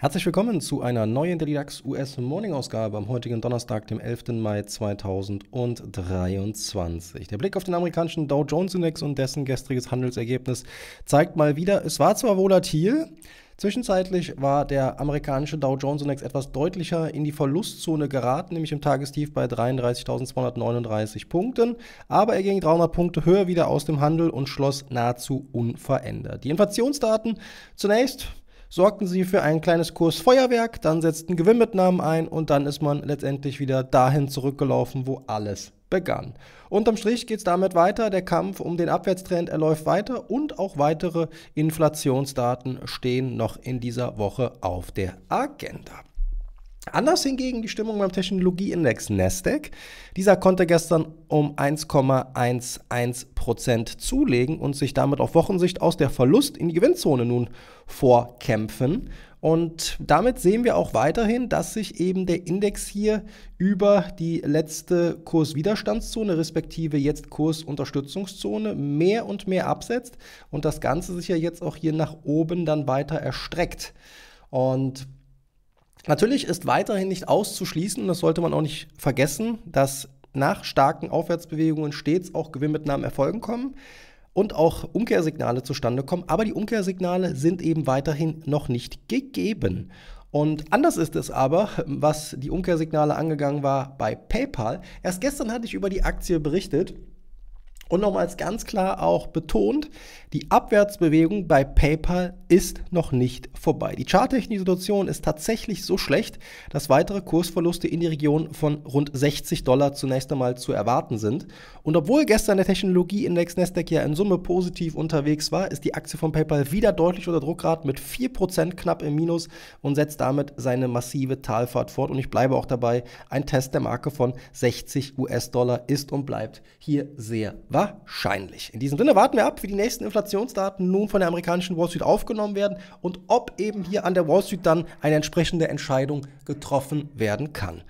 Herzlich willkommen zu einer neuen Delidax US Morning Ausgabe am heutigen Donnerstag, dem 11. Mai 2023. Der Blick auf den amerikanischen Dow Jones Index und dessen gestriges Handelsergebnis zeigt mal wieder, es war zwar volatil, Zwischenzeitlich war der amerikanische Dow Jones Index etwas deutlicher in die Verlustzone geraten, nämlich im Tagestief bei 33.239 Punkten. Aber er ging 300 Punkte höher wieder aus dem Handel und schloss nahezu unverändert. Die Inflationsdaten zunächst sorgten sie für ein kleines Kursfeuerwerk, dann setzten Gewinnmitnahmen ein und dann ist man letztendlich wieder dahin zurückgelaufen, wo alles begann. Unterm Strich geht es damit weiter, der Kampf um den Abwärtstrend erläuft weiter und auch weitere Inflationsdaten stehen noch in dieser Woche auf der Agenda. Anders hingegen die Stimmung beim Technologieindex Nasdaq. Dieser konnte gestern um 1,11% zulegen und sich damit auf Wochensicht aus der Verlust in die Gewinnzone nun vorkämpfen. Und damit sehen wir auch weiterhin, dass sich eben der Index hier über die letzte Kurswiderstandszone, respektive jetzt Kursunterstützungszone, mehr und mehr absetzt und das Ganze sich ja jetzt auch hier nach oben dann weiter erstreckt. Und Natürlich ist weiterhin nicht auszuschließen, das sollte man auch nicht vergessen, dass nach starken Aufwärtsbewegungen stets auch Gewinnmitnahmen erfolgen kommen und auch Umkehrsignale zustande kommen. Aber die Umkehrsignale sind eben weiterhin noch nicht gegeben. Und anders ist es aber, was die Umkehrsignale angegangen war bei PayPal. Erst gestern hatte ich über die Aktie berichtet und nochmals ganz klar auch betont, die Abwärtsbewegung bei PayPal ist noch nicht vorbei. Die charttechnische Situation ist tatsächlich so schlecht, dass weitere Kursverluste in die Region von rund 60 Dollar zunächst einmal zu erwarten sind. Und obwohl gestern der Technologieindex Nasdaq ja in Summe positiv unterwegs war, ist die Aktie von PayPal wieder deutlich unter Druck mit 4% knapp im Minus und setzt damit seine massive Talfahrt fort. Und ich bleibe auch dabei, ein Test der Marke von 60 US-Dollar ist und bleibt hier sehr weit wahrscheinlich. In diesem Sinne warten wir ab, wie die nächsten Inflationsdaten nun von der amerikanischen Wall Street aufgenommen werden und ob eben hier an der Wall Street dann eine entsprechende Entscheidung getroffen werden kann.